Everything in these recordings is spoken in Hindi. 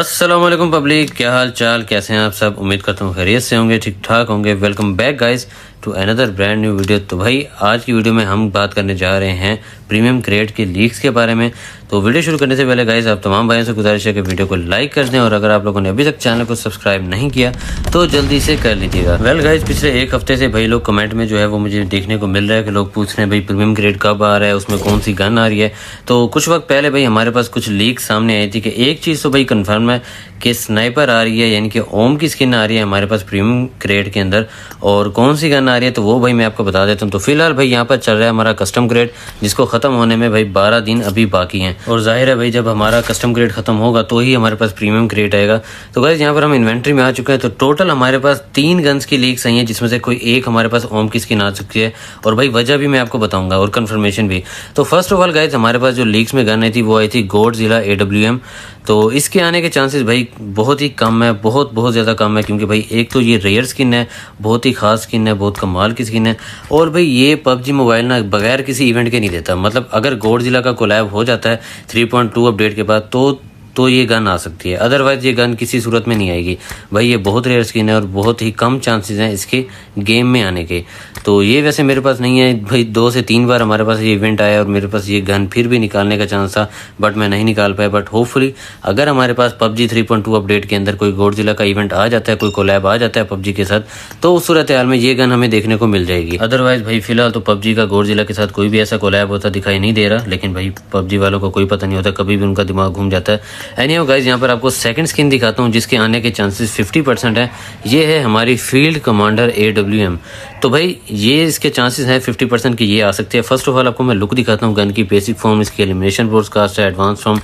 तो वालेकुम पब्लिक क्या हाल चाल कैसे हैं आप सब उम्मीद करता हूँ खैरियत से होंगे ठीक ठाक होंगे welcome back guys to another brand new video तो भाई आज की वीडियो में हम बात करने जा रहे हैं प्रीमियम क्रिएट के लीक्स के बारे में तो वीडियो शुरू करने से पहले गाइज आप तमाम भाइयों से गुजारिश है कि वीडियो को लाइक कर दें और अगर आप लोगों ने अभी तक चैनल को सब्सक्राइब नहीं किया तो जल्दी से कर लीजिएगा वेल गाइज पिछले एक हफ्ते से भाई लोग कमेंट में जो है वो मुझे देखने को मिल रहा है कि लोग पूछ रहे हैं भाई प्रीमियम क्रिएट कब आ रहा है उसमें कौन सी गन आ रही है तो कुछ वक्त पहले भाई हमारे पास कुछ लीक सामने आई थी कि एक चीज़ तो भाई कन्फर्म है कि स्नाइपर आ रही है यानी कि ओम की स्किन आ रही है हमारे पास प्रीमियम क्रिएट के अंदर और कौन सी गन आ रही है तो वो भाई मैं आपको बता देता हूँ तो फिलहाल भाई यहाँ पर चल रहा है हमारा कस्टम ग्रेड जिसको ख़त्म होने में भाई बारह दिन अभी बाकी हैं और जाहिर है भाई जब हमारा कस्टम ग्रेड ख़त्म होगा तो ही हमारे पास प्रीमियम ग्रेड आएगा तो गैस यहाँ पर हम इन्वेंट्री में आ चुके हैं तो टोटल हमारे पास तीन गन्स की लीक सही है जिसमें से कोई एक हमारे पास ओम की स्किन आ चुकी है और भाई वजह भी मैं आपको बताऊंगा और कन्फर्मेशन भी तो फर्स्ट ऑफ ऑल गाइज हमारे पास जो लीक्स में गन आई थी वो आई थी गोड जिला ए तो इसके आने के चांसेस भाई बहुत ही कम है बहुत बहुत ज़्यादा कम है क्योंकि भाई एक तो ये रेयर स्किन है बहुत ही ख़ास स्किन है बहुत कमाल की स्किन है और भाई ये पबजी मोबाइल ना बगैर किसी इवेंट के नहीं देता मतलब अगर गोड ज़िला का कोलैब हो जाता है 3.2 अपडेट के बाद तो तो ये गन आ सकती है अदरवाइज़ ये गन किसी सूरत में नहीं आएगी भाई ये बहुत रेयर स्किन है और बहुत ही कम चांसेस हैं इसके गेम में आने के तो ये वैसे मेरे पास नहीं है भाई दो से तीन बार हमारे पास ये इवेंट आया और मेरे पास ये गन फिर भी निकालने का चांस था बट मैं नहीं निकाल पाया बट होपफुली अगर हमारे पास PUBG three point two update के अंदर कोई गोडजिला का इवेंट आ जाता है कोई कोलैब आ जाता है पबजी के साथ तो उस सूरत हाल में ये गन हमें देखने को मिल जाएगी अदरवाइज भाई फिलहाल तो पबजी का गोडजिला के साथ कोई भी ऐसा कोलैब होता दिखाई नहीं दे रहा लेकिन भाई पबजी वालों को कोई पता नहीं होता कभी भी उनका दिमाग घूम जाता है एनी हो गाइज यहाँ पर आपको सेकंड स्किन दिखाता हूँ जिसके आने के चांसेस 50 परसेंट है ये है हमारी field commander A W M तो भाई ये इसके चांसेस हैं 50 परसेंट की ये आ सकती है फर्स्ट ऑफ ऑल आपको मैं लुक दिखाता हूँ गन की बेसिक फॉर्म इसकी एलिमिनेशन कास्ट है एडवांस फॉर्म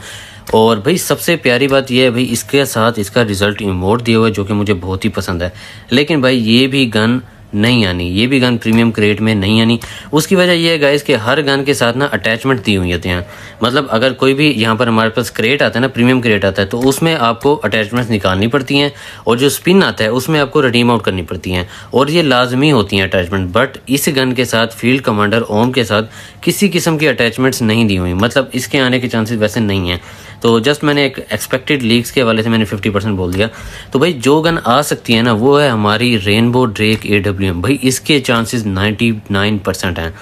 और भाई सबसे प्यारी बात यह है भाई इसके साथ इसका रिजल्ट इमोट दिया हुआ है जो कि मुझे बहुत ही पसंद है लेकिन भाई ये भी गन नहीं आनी ये भी गन प्रीमियम क्रेट में नहीं आनी उसकी वजह यह है गाइस कि हर गन के साथ ना अटैचमेंट दी हुई होती हैं मतलब अगर कोई भी यहाँ पर हमारे पास क्रेट आता है ना प्रीमियम क्रेट आता है तो उसमें आपको अटैचमेंट्स निकालनी पड़ती हैं और जो स्पिन आता है उसमें आपको रिडीम आउट करनी पड़ती हैं और ये लाजमी होती हैं अटैचमेंट बट इस गन के साथ फील्ड कमांडर ओम के साथ किसी किस्म की अटैचमेंट्स नहीं दी हुई मतलब इसके आने के चांसेस वैसे नहीं हैं तो जस्ट मैंने एक एक्सपेक्टेड लीक्स के हवाले से मैंने फिफ्टी परसेंट बोल दिया तो भाई जो गन आ सकती है ना वो है हमारी rainbow drake A W M भाई इसके चांसेस नाइन्टी नाइन परसेंट हैं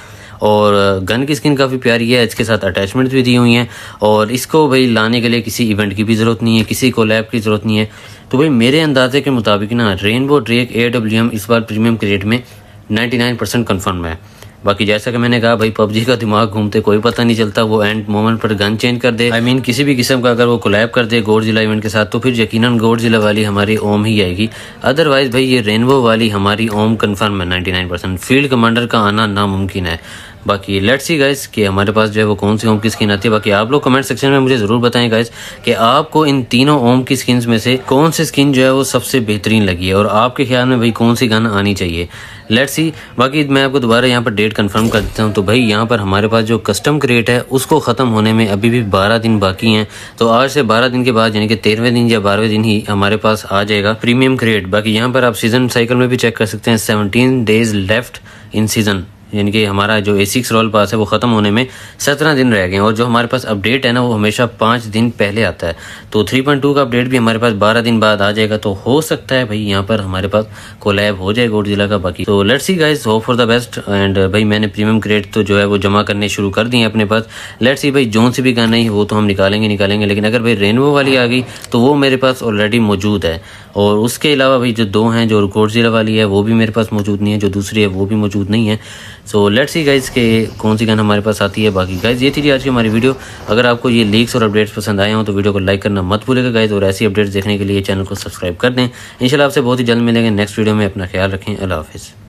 और uh, गन की स्किन काफ़ी प्यारी है इसके साथ अटैचमेंट भी दी हुई हैं और इसको भाई लाने के लिए किसी इवेंट की भी ज़रूरत नहीं है किसी को लैब की ज़रूरत नहीं है तो भाई मेरे अंदाजे के मुताबिक ना rainbow drake A W M इस बार प्रीमियम क्रेट में नाइन्टी नाइन परसेंट कन्फर्म है बाकी जैसा कि मैंने कहा भाई पबजी का दिमाग घूमते कोई पता नहीं चलता वो एंड मोमेंट पर गन चेंज कर दे आई I मीन mean, किसी भी किस्म का अगर वो कोलैब कर दे गोड जिला इवेंट के साथ तो फिर यकीनन गोड जिला वाली हमारी ओम ही आएगी अदरवाइज भाई ये रेनबो वाली हमारी ओम कन्फर्म है नाइन्टी फील्ड कमांडर का आना नामुमकिन है बाकी लेट सी गाइस कि हमारे पास जो है वो कौन सी ओम की स्किन आती है बाकी आप लोग कमेंट सेक्शन में मुझे ज़रूर बताएं गाइस कि आपको इन तीनों ओम की स्किन में से कौन सी स्किन जो है वो सबसे बेहतरीन लगी है और आपके ख्याल में भाई कौन सी गन आनी चाहिए लेट सी बाकी मैं आपको दोबारा यहाँ पर डेट कन्फर्म कर देता हूँ तो भाई यहाँ पर हमारे पास जो कस्टम क्रिएट है उसको ख़त्म होने में अभी भी बारह दिन बाकी हैं तो आज से बारह दिन के बाद यानी कि तेरहवें दिन या बारहवें दिन ही हमारे पास आ जाएगा प्रीमियम क्रिएट बाकी यहाँ पर आप सीजन साइकिल में भी चेक कर सकते हैं seventeen days left in season यानी कि हमारा जो ए सिक्स रॉयल पास है वो ख़त्म होने में सत्रह दिन रह गए और जो हमारे पास अपडेट है ना वो हमेशा पाँच दिन पहले आता है तो थ्री पॉइंट टू का अपडेट भी हमारे पास बारह दिन बाद आ जाएगा तो हो सकता है भाई यहाँ पर हमारे पास कोलैब हो जाए जिला का बाकी तो let's see guys hope for the best and भाई मैंने प्रीमियम क्रेडिट तो जो है वो जमा करने शुरू कर दिए अपने पास लेट्स सी भाई जोन से भी गाना ही वो तो हम निकालेंगे निकालेंगे लेकिन अगर भाई रेनबो वाली आ गई तो वो मेरे पास ऑलरेडी मौजूद है और उसके अलावा भाई जो दो हैं जो जिला वाली है वो भी मेरे पास मौजूद नहीं है जो दूसरी है वो भी मौजूद नहीं है सो लेट्स सी गाइज़ के कौन सी गन हमारे पास आती है बाकी गाइज़ ये थी आज की हमारी वीडियो अगर आपको ये लीक्स और अपडेट्स पसंद आए हो तो वीडियो को लाइक करना मत भूलेगा गाइज़ और ऐसी अपडेट्स देखने के लिए चैनल को सब्सक्राइब कर दें इनशाला आपसे बहुत ही जल्द मिलेंगे नेक्स्ट वीडियो में अपना ख्याल रखें अल्लाह हाफिज़